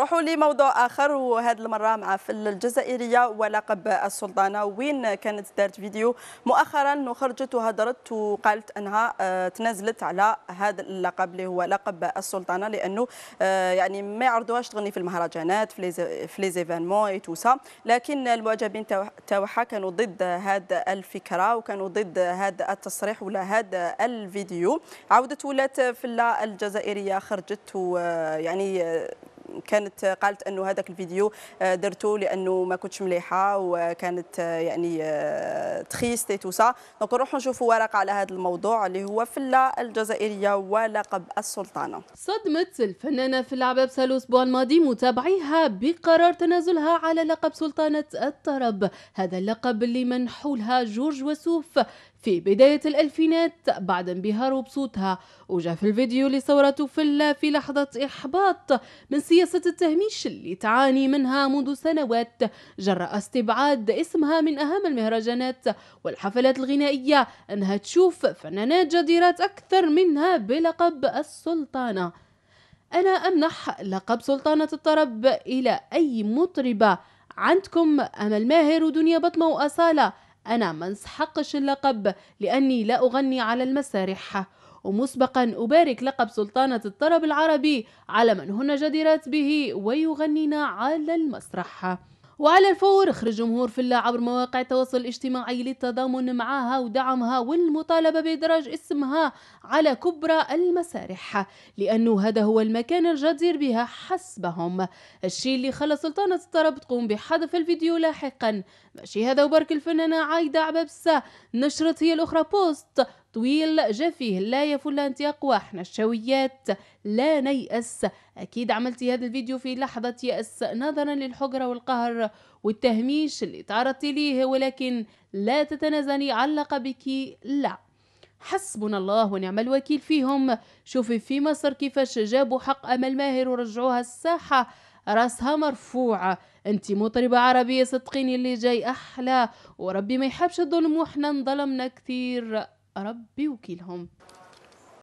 روحوا لموضوع اخر وهذه المره مع فل الجزائريه ولقب السلطانه وين كانت دارت فيديو مؤخرا وخرجت وهدرت وقالت انها آه، تنازلت على هذا اللقب اللي هو لقب السلطانه لانه آه، يعني ما يعرضوهاش تغني في المهرجانات في لي اي يتوسا لكن المعجبين تاعها كانوا ضد هذا الفكره وكانوا ضد هذا التصريح ولا هذا الفيديو عودت ولات فلا الجزائريه خرجت ويعني آه، كانت قالت انه هذاك الفيديو آه، درته لانه ما كنتش مليحه وكانت آه، يعني آه، تخيستي تو سا دونك نروحوا نشوفوا ورقه على هذا الموضوع اللي هو فله الجزائريه ولقب السلطانه صدمت الفنانه في العبابسه الاسبوع الماضي متابعيها بقرار تنازلها على لقب سلطانه الطرب هذا اللقب اللي منحولها جورج وسوف في بداية الألفينات بعد انبهاره بصوتها وجا في الفيديو لثورة فلا في لحظة إحباط من سياسة التهميش اللي تعاني منها منذ سنوات جراء استبعاد اسمها من أهم المهرجانات والحفلات الغنائية أنها تشوف فنانات جديرات أكثر منها بلقب السلطانة أنا أمنح لقب سلطانة الطرب إلى أي مطربة عندكم أمل ماهر ودنيا بطمة وأصالة أنا ما انسحقش اللقب لأني لا أغني على المسارح ومسبقا أبارك لقب سلطانة الطرب العربي على من هن جديرات به ويغنين على المسرح وعلى الفور خرج جمهور فيلا عبر مواقع التواصل الاجتماعي للتضامن معها ودعمها والمطالبة بإدراج اسمها على كبرى المسارح لأنه هذا هو المكان الجدير بها حسبهم الشيء اللي خلى سلطانة الطرب تقوم بحذف الفيديو لاحقا ماشي هذا وبرك الفنانة عايدة عبابسة نشرت هي الأخرى بوست طويل جا فيه لا يفل أنت أقوى احنا الشويات لا نيأس أكيد عملتي هذا الفيديو في لحظة يأس نظرا للحجرة والقهر والتهميش اللي تعرضتي ليه ولكن لا تتنازلي علق بك لا حسبنا الله ونعم الوكيل فيهم شوفي في مصر كيفاش جابوا حق أمل ماهر ورجعوها الساحة راسها مرفوعة انت مطربة عربية صدقيني اللي جاي أحلى وربي ما يحبش الظلم وحنا انظلمنا كثير ربي وكيلهم